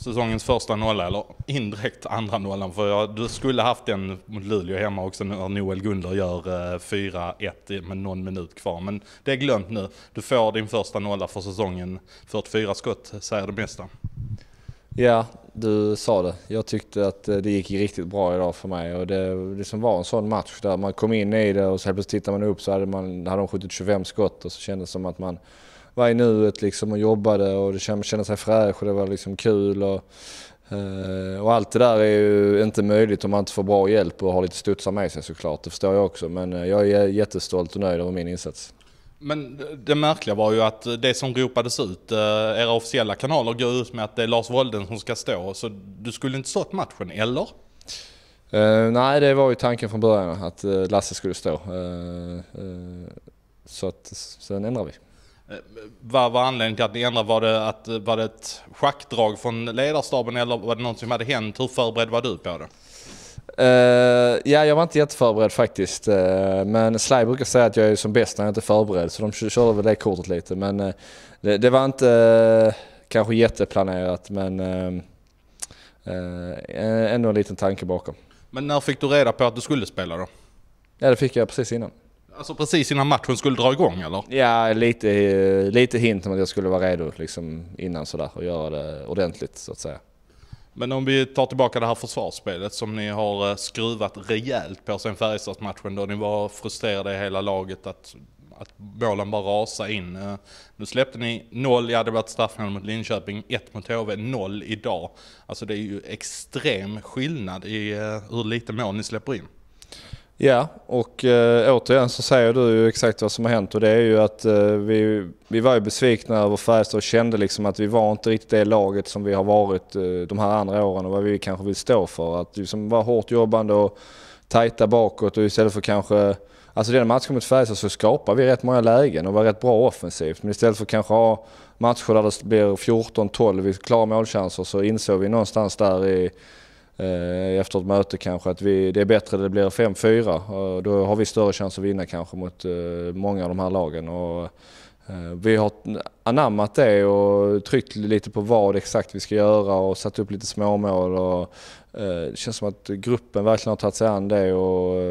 säsongens första nolla, eller indirekt andra nollan, för jag, du skulle haft den mot Luleå hemma också när Noel Gunder gör 4-1 eh, med någon minut kvar. Men det är glömt nu. Du får din första nolla för säsongen. 44 skott säger det mesta. Ja, du sa det. Jag tyckte att eh, det gick riktigt bra idag för mig och det liksom var en sån match där man kom in i det och så helt plötsligt tittade man upp så hade, man, hade de skjutit 25 skott och så kändes det som att man var i nuet liksom och jobbade och det kände, sig fräsch och det var liksom kul. Och, eh, och allt det där är ju inte möjligt om man inte får bra hjälp och har lite studsar med sig såklart, det förstår jag också. Men eh, jag är jättestolt och nöjd över min insats. Men det märkliga var ju att det som ropades ut, eh, era officiella kanaler går ut med att det är Lars Wolden som ska stå, så du skulle inte stått matchen, eller? Uh, nej, det var ju tanken från början att eh, Lasse skulle stå. Uh, så att sen ändrade vi. Vad var anledningen till att ni ändrade? Var det, att, var det ett schackdrag från ledarstaben eller var det något som hade hänt? Hur förberedd var du på det? Uh, ja, jag var inte jätteförberedd faktiskt. Uh, men Sly brukar säga att jag är som bäst när jag inte är förberedd, så de körde väl det kortet lite. Men uh, det, det, var inte kanske jätteplanerat, men ändå en liten tanke bakom. Men när fick du reda på att du skulle spela då? Ja, det fick jag precis innan. Alltså precis innan matchen skulle dra igång eller? Ja, lite, lite hint om att jag skulle vara redo liksom, innan sådär och göra det ordentligt så att säga. Men om vi tar tillbaka det här försvarsspelet som ni har eh, skruvat rejält på sen Färjestadsmatchen då ni var frustrerade i hela laget att, att målen bara rasade in. Eh, nu släppte ni noll, ja det var ett straffmål mot Linköping, ett mot HV, noll idag. Alltså det är ju extrem skillnad i eh, hur lite mål ni släpper in. Ja, och eh, återigen så säger du ju exakt vad som har hänt och det är ju att eh, vi, vi var ju besvikna över Färjestad och kände liksom att vi var inte riktigt det laget som vi har varit eh, de här andra åren och vad vi kanske vill stå för. Att liksom vara hårt jobbande och tajta bakåt och istället för kanske Alltså den matchen mot Färjestad så skapar vi rätt många lägen och var rätt bra offensivt. Men istället för kanske ha matcher där det blir 14-12, vi klarar målchanser, så insåg vi någonstans där i Eh, efter ett möte kanske att vi, det är bättre att det blir 5-4. Då har vi större chans att vinna kanske mot eh, många av de här lagen. Och eh, vi har anammat det och tryckt lite på vad exakt vi ska göra och satt upp lite småmål. Och det känns som att gruppen verkligen har tagit sig an det och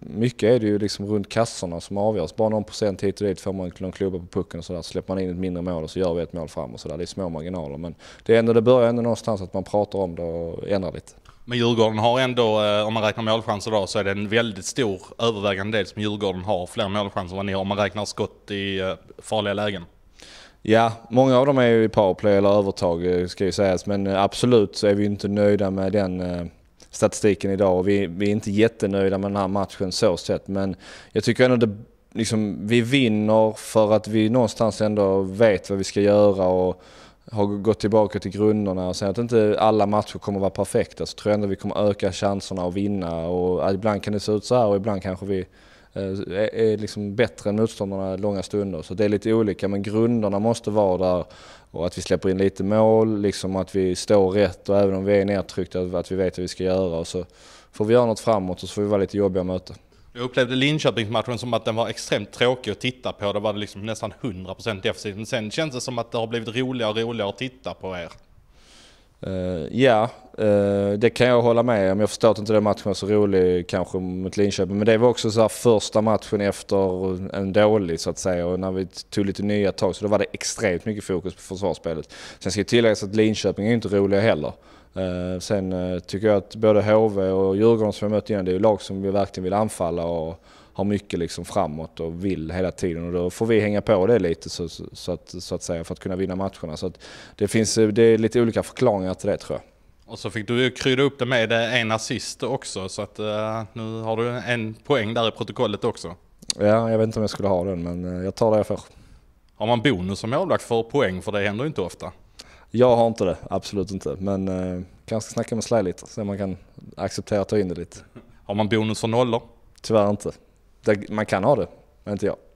mycket är det ju liksom runt kassorna som avgörs. Bara någon procent hit och dit får man någon klubba på pucken och så där. så släpper man in ett mindre mål och så gör vi ett mål fram och så där. Det är små marginaler men det, är ändå, det börjar ändå någonstans att man pratar om det och ändrar lite. Men Djurgården har ändå, eh, om man räknar målchanser idag, så är det en väldigt stor övervägande del som Djurgården har fler målchanser än vad ni har om man räknar skott i eh, farliga lägen. Ja, många av dem är ju i powerplay eller övertag eh, ska ju sägas, men absolut så är vi inte nöjda med den statistiken idag och vi, vi är inte jättenöjda med den här matchen så sett. Men jag tycker ändå det, liksom, vi vinner för att vi någonstans ändå vet vad vi ska göra och har gått tillbaka till grunderna och sen att inte alla matcher kommer att vara perfekta så tror jag ändå vi kommer öka chanserna att vinna och ibland kan det se ut så här och ibland kanske vi eh, är liksom bättre än motståndarna långa stunder. Så det är lite olika men grunderna måste vara där och att vi släpper in lite mål, liksom att vi står rätt och även om vi är nedtryckta att vi vet vad vi ska göra och så får vi göra något framåt och så får vi vara lite jobbiga möten. Jag upplevde Linköpingsmatchen som att den var extremt tråkig att titta på. Då var det liksom nästan 100% defensivt. Men sen känns det som att det har blivit roligare och roligare att titta på er. Eh, ja, uh, yeah. Eh, det kan jag hålla med om. Jag förstår att inte den matchen var så rolig kanske mot Linköping. Men det var också så första matchen efter en dålig så att säga. Och när vi tog lite nya tag så då var det extremt mycket fokus på försvarsspelet. Sen ska tilläggas att Linköping är inte roliga heller. Eh, sen eh, tycker jag att både HV och Djurgården som jag mött innan, det är ju lag som vi verkligen vill anfalla och har mycket liksom framåt och vill hela tiden. Och då får vi hänga på det lite så, så, att, så att säga för att kunna vinna matcherna. Så det, finns, det är lite olika förklaringar till det tror jag. Och så fick du ju krydda upp det med en assist också så att eh, nu har du en poäng där i protokollet också. Ja, jag vet inte om jag skulle ha den men eh, jag tar det jag får. Har man bonus som målvakt för poäng? För det händer ju inte ofta. Jag har inte det, absolut inte. Men eh, kanske snacka med Slay lite så man kan acceptera att ta in det lite. Har man bonus för nollor? Tyvärr inte. Det, man kan ha det, men inte jag.